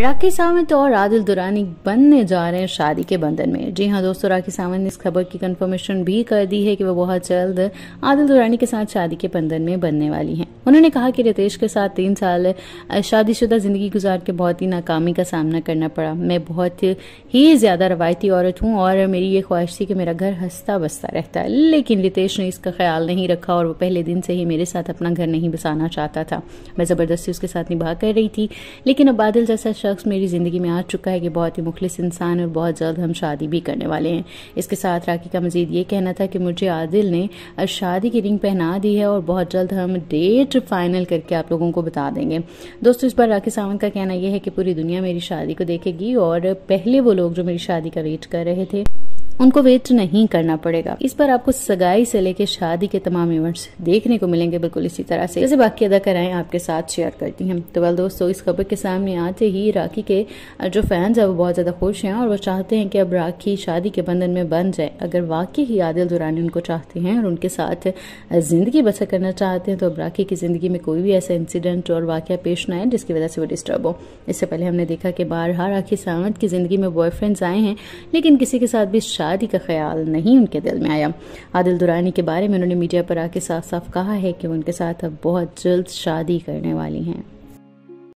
राखी सावंत तो और आदिल दुरानी बनने जा रहे हैं शादी के बंधन में जी हाँ दोस्तों राखी सावंत ने इस खबर की कंफर्मेशन भी कर दी है कि वो बहुत जल्द आदिल दुरानी के साथ शादी के बंधन में बनने वाली हैं उन्होंने कहा कि रितेश के साथ तीन साल शादीशुदा जिंदगी गुजार के बहुत ही नाकामी का सामना करना पड़ा मैं बहुत ही ज़्यादा रवायती औरत हूँ और मेरी ये ख्वाहिश थी कि मेरा घर हंसता बसता रहता है लेकिन रितेश ने इसका ख्याल नहीं रखा और वो पहले दिन से ही मेरे साथ अपना घर नहीं बसाना चाहता था मैं ज़बरदस्ती उसके साथ निभा कर रही थी लेकिन अब बादल जैसा शख्स मेरी ज़िंदगी में आ चुका है कि बहुत ही मुखलिस इंसान और बहुत जल्द हम शादी भी करने वाले हैं इसके साथ राखी का मजीद ये कहना था कि मुझे आदिल ने शादी की रिंग पहना दी है और बहुत जल्द हम डेट फाइनल करके आप लोगों को बता देंगे दोस्तों इस बार राखी सावंत का कहना यह है कि पूरी दुनिया मेरी शादी को देखेगी और पहले वो लोग जो मेरी शादी का वेट कर रहे थे उनको वेट नहीं करना पड़ेगा इस पर आपको सगाई से लेके शादी के तमाम इवेंट्स देखने को मिलेंगे बिल्कुल इसी तरह से जैसे बाकी अदाकाराएं आपके साथ शेयर करती हैं तो वेल दोस्तों इस खबर के सामने आते ही राखी के जो फैंस है वो बहुत ज्यादा खुश हैं और वो चाहते हैं कि अब राखी शादी के बंधन में बन जाए अगर वाकई ही आदिल दुरानी उनको चाहते हैं और उनके साथ जिंदगी बसर करना चाहते हैं तो अब राखी की जिंदगी में कोई भी ऐसा इंसिडेंट और वाक्य पेश न आए जिसकी वजह से वो डिस्टर्ब हो इससे पहले हमने देखा कि बारहा राखी सावंत की जिंदगी में बॉयफ्रेंड्स आए हैं लेकिन किसी के साथ भी शादी का ख्याल नहीं उनके दिल में आया आदिल दुरानी के बारे में उन्होंने मीडिया पर आके साफ साफ कहा है कि उनके साथ अब बहुत जल्द शादी करने वाली हैं